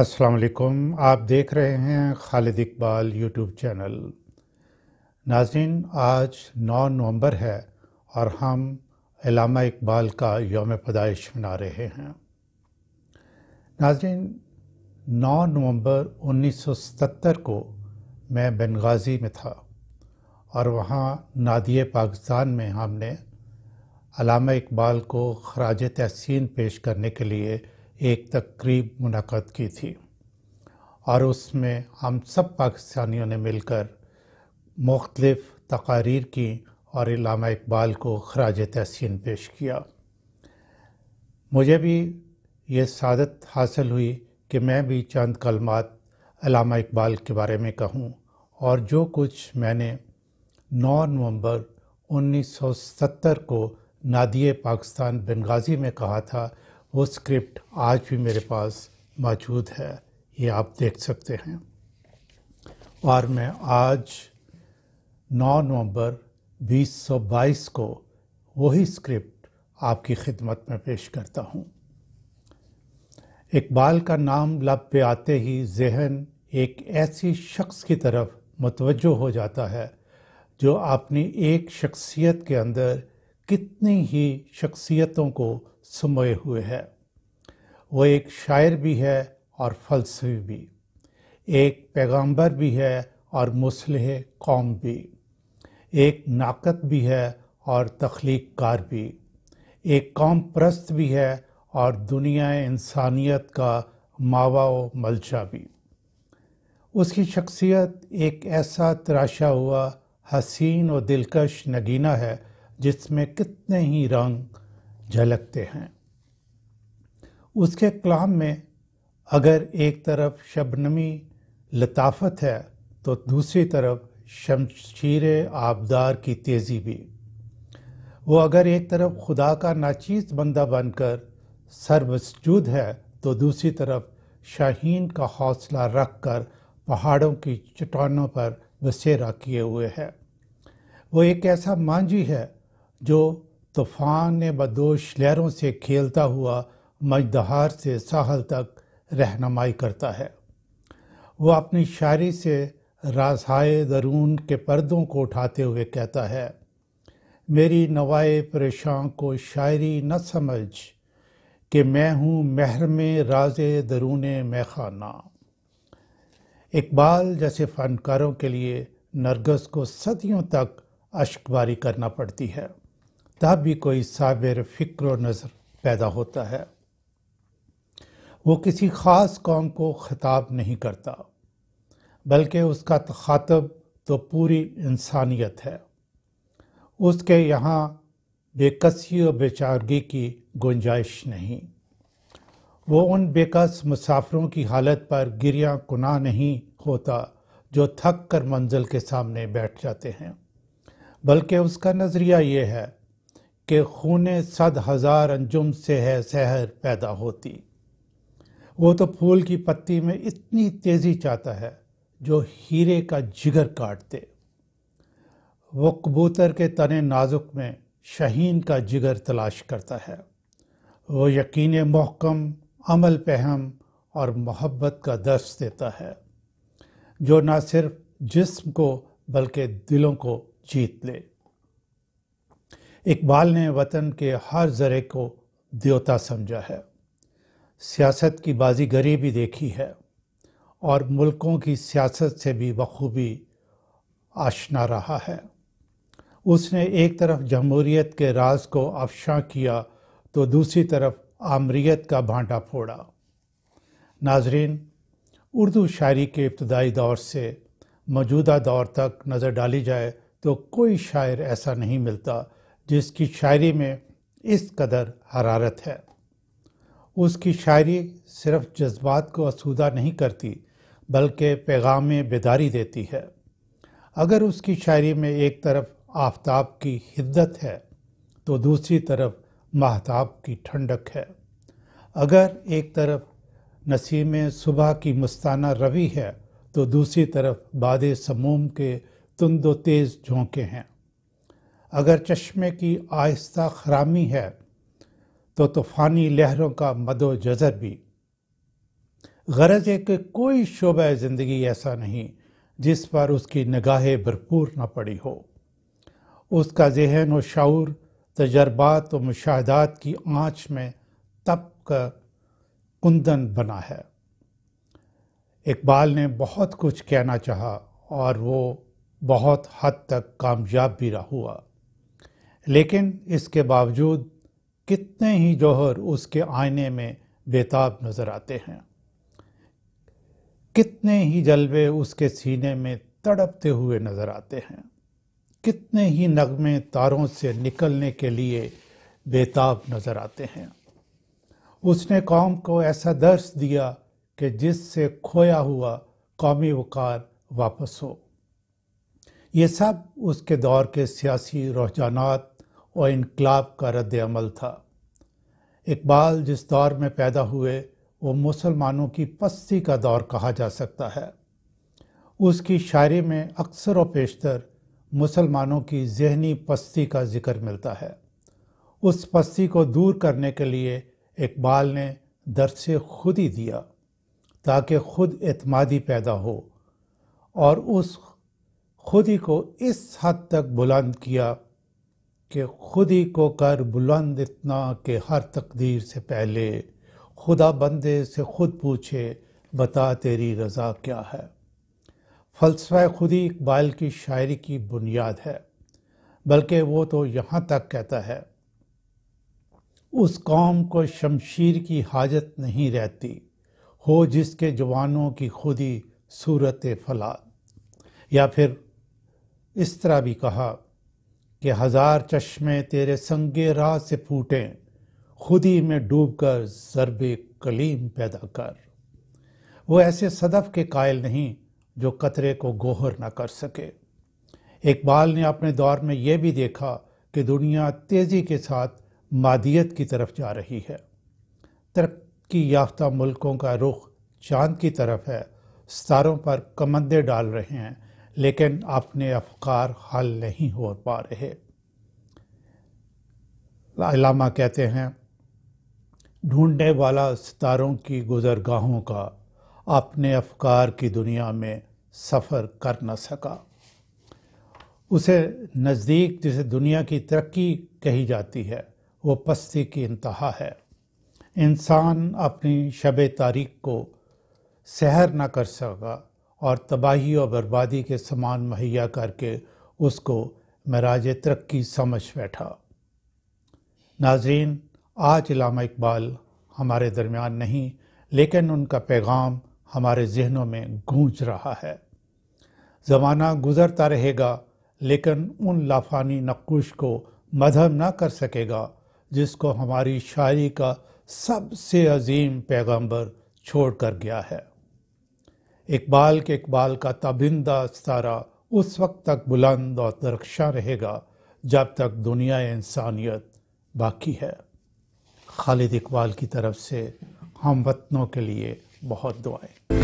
अस्सलाम वालेकुम आप देख रहे हैं खालिद इकबाल यूट्यूब चैनल नाजरीन आज 9 नवंबर है और हम अलामा इकबाल का योम पैदाइश मना रहे हैं नाजरीन 9 नवंबर 1977 को मैं बनगाजी में था और वहाँ नादिय पाकिस्तान में हमने अलामा इकबाल को खराज तहसीन पेश करने के लिए एक तकरीब मुनद की थी और उसमें हम सब पाकिस्तानियों ने मिलकर मुख्तलफ़ तकारीर की और इलामा इकबाल को खराज तहसिन पेश किया मुझे भी ये सादत हासिल हुई कि मैं भी चंद कलमात अलामा इकबाल के बारे में कहूँ और जो कुछ मैंने 9 नवंबर 1970 को नादिय पाकिस्तान बनगाजी में कहा था वो स्क्रिप्ट आज भी मेरे पास मौजूद है ये आप देख सकते हैं और मैं आज 9 नवंबर 2022 को वही स्क्रिप्ट आपकी खिदमत में पेश करता हूँ इकबाल का नाम लब पे आते ही जहन एक ऐसी शख्स की तरफ मतवजो हो जाता है जो अपनी एक शख्सियत के अंदर कितनी ही शख्सियतों को सुमोए हुए है वो एक शायर भी है और फलसफी भी एक पैगंबर भी है और मुसलह कौम भी एक नाकत भी है और तख्लीकार भी एक कौम प्रस्त भी है और दुनिया इंसानियत का मावा व मलचा भी उसकी शख्सियत एक ऐसा तराशा हुआ हसीन और दिलकश नगीना है जिसमें कितने ही रंग झलकते हैं उसके कलाम में अगर एक तरफ शबनमी लताफत है तो दूसरी तरफ शमशीर आबदार की तेज़ी भी वो अगर एक तरफ खुदा का नाचीज बंदा बनकर सरबसजूद है तो दूसरी तरफ शाहीन का हौसला रख कर पहाड़ों की चट्टानों पर बसेरा किए हुए है वो एक ऐसा मांझी है जो तूफान ने बदोश लहरों से खेलता हुआ मजदहार से साहल तक रहनमाई करता है वो अपनी शायरी से राजहाय दरून के पर्दों को उठाते हुए कहता है मेरी नवाए परेशान को शायरी न समझ कि मैं हूँ महर में राज दरून मैखाना इकबाल जैसे फ़नकारों के लिए नरगस को सदियों तक अश्कबारी करना पड़ती है तब भी कोई साबिर फ़िक्र नज़र पैदा होता है वो किसी ख़ास कौम को खताब नहीं करता बल्कि उसका तखातब तो पूरी इंसानियत है उसके यहाँ बेकसी और बेचारगी की गुंजाइश नहीं वो उन बेकस मुसाफरों की हालत पर गिरिया कुना नहीं होता जो थक कर मंजिल के सामने बैठ जाते हैं बल्कि उसका नज़रिया ये है कि खून सद हज़ार अंजुम से है सहर पैदा होती वो तो फूल की पत्ती में इतनी तेज़ी चाहता है जो हीरे का जिगर काट दे वो कबूतर के तने नाजुक में शहीन का जिगर तलाश करता है वो यकीन मोहकम अमल पहम और मोहब्बत का दर्श देता है जो ना सिर्फ जिस्म को बल्कि दिलों को जीत ले इकबाल ने वतन के हर ज़रे को देवता समझा है सियासत की बाजीगरी भी देखी है और मुल्कों की सियासत से भी बखूबी आशना रहा है उसने एक तरफ जमहूरीत के राज को अफशा किया तो दूसरी तरफ आमरीत का भांटा फोड़ा नाजरीन उर्दू शायरी के इब्तदाई दौर से मौजूदा दौर तक नज़र डाली जाए तो कोई शायर ऐसा नहीं मिलता जिसकी शायरी में इस कदर हरारत है उसकी शायरी सिर्फ जज्बात को असूदा नहीं करती बल्कि पैगाम बेदारी देती है अगर उसकी शायरी में एक तरफ आफ्ताब की हिद्दत है तो दूसरी तरफ महताब की ठंडक है अगर एक तरफ नसीम सुबह की मस्ताना रवि है तो दूसरी तरफ बाद समूम के तुंदो तेज़ झोंके हैं अगर चश्मे की आहिस्ता खरामी है तो तूफ़ानी लहरों का मदो जज़र भी गरज है कि कोई शोबा ज़िंदगी ऐसा नहीं जिस पर उसकी निगाहें भरपूर न पड़ी हो उसका जहन व शूर तजर्बात व मुशाहदात की आँच में तप का कुंदन बना है इकबाल ने बहुत कुछ कहना चाहा और वो बहुत हद तक कामयाब भी रहा हुआ लेकिन इसके बावजूद कितने ही जौहर उसके आईने में बेताब नज़र आते हैं कितने ही जलवे उसके सीने में तड़पते हुए नज़र आते हैं कितने ही नगमे तारों से निकलने के लिए बेताब नज़र आते हैं उसने कौम को ऐसा दर्श दिया कि जिससे खोया हुआ कौमी वक़ार वापस हो ये सब उसके दौर के सियासी रुझाना व इनकलाब का रद्द अमल था इकबाल जिस दौर में पैदा हुए वो मुसलमानों की पस्ती का दौर कहा जा सकता है उसकी शायरी में अक्सर व पेशतर मुसलमानों की जहनी पस्ती का जिक्र मिलता है उस पस्ती को दूर करने के लिए इकबाल ने दर्स खुद ही दिया ताकि खुद एतमादी पैदा हो और उस खुदी को इस हद तक बुलंद किया कि खुद ही को कर बुलंद इतना कि हर तकदीर से पहले खुदा बंदे से खुद पूछे बता तेरी रज़ा क्या है फ़लसफ़ा खुद ही इकबाल की शायरी की बुनियाद है बल्कि वो तो यहाँ तक कहता है उस कौम को शमशीर की हाजत नहीं रहती हो जिसके जवानों की खुद ही सूरत फलाद या फिर इस तरह भी कहा कि हजार चश्मे तेरे संगे राह से खुद खुदी में डूबकर जरब कलीम पैदा कर वो ऐसे सदफ के कायल नहीं जो कतरे को गोहर न कर सके इकबाल ने अपने दौर में यह भी देखा कि दुनिया तेज़ी के साथ मादियत की तरफ जा रही है तरक्की याफ्ता मुल्कों का रुख चांद की तरफ है सितारों पर कमंदे डाल रहे हैं लेकिन अपने अफकार हल नहीं हो पा रहे लामा कहते हैं ढूंढने वाला सितारों की गुजरगाहों का अपने अफकार की दुनिया में सफ़र कर न सका उसे नज़दीक जिसे दुनिया की तरक्की कही जाती है वो पस्ती की इंतहा है इंसान अपनी शब तारीख को सहर न कर सका और तबाही और बर्बादी के समान मुहैया करके उसको मराज तरक्की समझ बैठा नाजरीन आज इलामा इकबाल हमारे दरमियान नहीं लेकिन उनका पैगाम हमारे जहनों में गूंज रहा है ज़माना गुज़रता रहेगा लेकिन उन लाफानी नक्श को मदहम ना कर सकेगा जिसको हमारी शायरी का सबसे अजीम पैगंबर छोड़ कर गया है इकबाल के इकबाल का तबिंदा सारा उस वक्त तक बुलंद और दरक्षा रहेगा जब तक दुनिया इंसानियत बाकी है खालिद इकबाल की तरफ से हम वतनों के लिए बहुत दुआएं